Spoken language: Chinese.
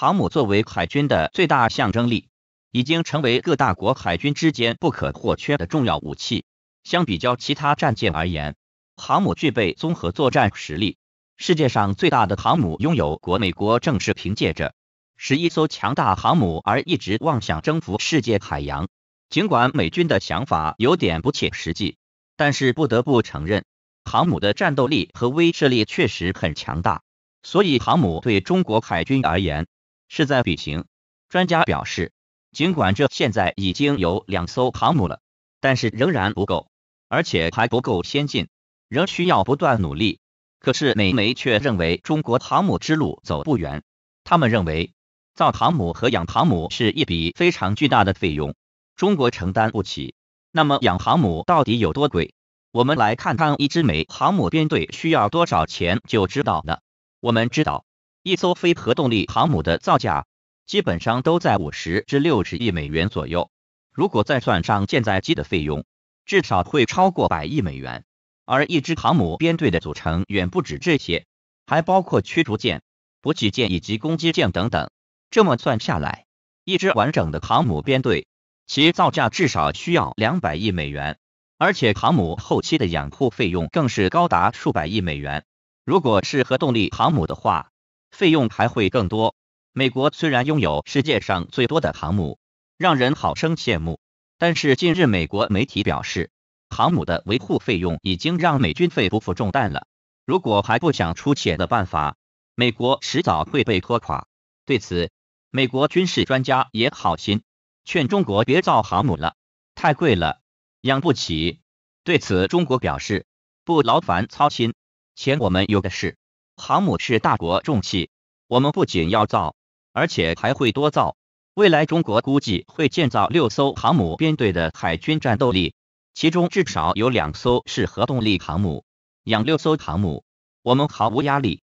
航母作为海军的最大象征力，已经成为各大国海军之间不可或缺的重要武器。相比较其他战舰而言，航母具备综合作战实力。世界上最大的航母拥有国美国，正是凭借着十一艘强大航母而一直妄想征服世界海洋。尽管美军的想法有点不切实际，但是不得不承认，航母的战斗力和威慑力确实很强大。所以，航母对中国海军而言，势在必行。专家表示，尽管这现在已经有两艘航母了，但是仍然不够，而且还不够先进，仍需要不断努力。可是美媒却认为中国航母之路走不远，他们认为造航母和养航母是一笔非常巨大的费用，中国承担不起。那么养航母到底有多贵？我们来看看一支美航母编队需要多少钱就知道了。我们知道。一艘非核动力航母的造价基本上都在五十至六十亿美元左右，如果再算上舰载机的费用，至少会超过百亿美元。而一支航母编队的组成远不止这些，还包括驱逐舰、补给舰以及攻击舰等等。这么算下来，一支完整的航母编队其造价至少需要两百亿美元，而且航母后期的养护费用更是高达数百亿美元。如果是核动力航母的话，费用还会更多。美国虽然拥有世界上最多的航母，让人好生羡慕，但是近日美国媒体表示，航母的维护费用已经让美军费不负重担了。如果还不想出钱的办法，美国迟早会被拖垮。对此，美国军事专家也好心劝中国别造航母了，太贵了，养不起。对此，中国表示不劳烦操心，钱我们有的是。航母是大国重器，我们不仅要造，而且还会多造。未来中国估计会建造六艘航母编队的海军战斗力，其中至少有两艘是核动力航母。养六艘航母，我们毫无压力。